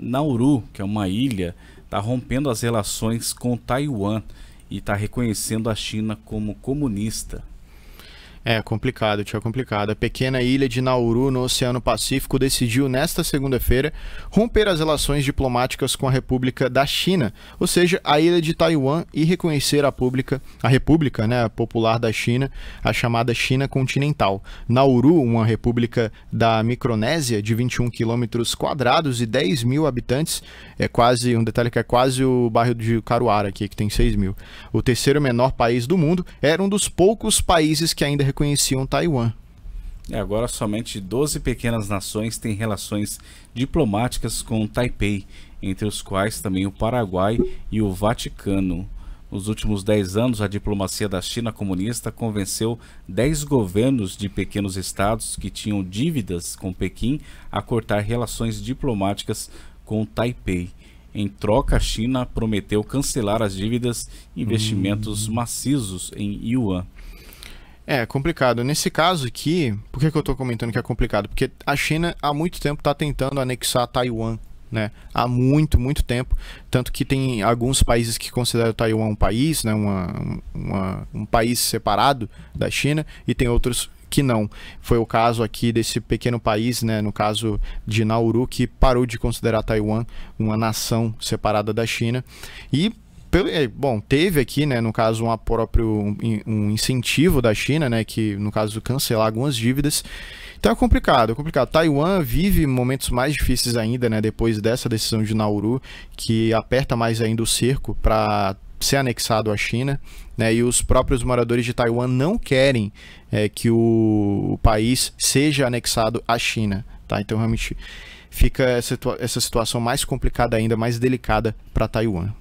Nauru, que é uma ilha, está rompendo as relações com Taiwan e está reconhecendo a China como comunista. É complicado, tio, é complicado. A pequena ilha de Nauru, no Oceano Pacífico, decidiu nesta segunda-feira romper as relações diplomáticas com a República da China, ou seja, a ilha de Taiwan, e reconhecer a, pública, a República né, Popular da China, a chamada China Continental. Nauru, uma república da Micronésia, de 21 quilômetros quadrados e 10 mil habitantes, é quase, um detalhe que é quase o bairro de Caruara aqui, que tem 6 mil. O terceiro menor país do mundo, era um dos poucos países que ainda reconheciam Taiwan. E é, agora somente 12 pequenas nações têm relações diplomáticas com Taipei, entre os quais também o Paraguai e o Vaticano. Nos últimos 10 anos, a diplomacia da China comunista convenceu 10 governos de pequenos estados que tinham dívidas com Pequim a cortar relações diplomáticas com Taipei. Em troca, a China prometeu cancelar as dívidas e investimentos hum. maciços em Yuan. É, complicado. Nesse caso aqui, por que, que eu estou comentando que é complicado? Porque a China há muito tempo está tentando anexar Taiwan né, há muito, muito tempo. Tanto que tem alguns países que consideram Taiwan um país, né, uma, uma, um país separado da China, e tem outros que não. Foi o caso aqui desse pequeno país, né, no caso de Nauru, que parou de considerar Taiwan uma nação separada da China. E pelo, é, bom, teve aqui, né, no caso, um próprio um, um incentivo da China, né, que no caso cancelar algumas dívidas. Então é complicado, é complicado. Taiwan vive momentos mais difíceis ainda, né, depois dessa decisão de Nauru, que aperta mais ainda o cerco para ser anexado à China, né, e os próprios moradores de Taiwan não querem é, que o, o país seja anexado à China, tá? Então realmente fica essa, essa situação mais complicada ainda, mais delicada para Taiwan.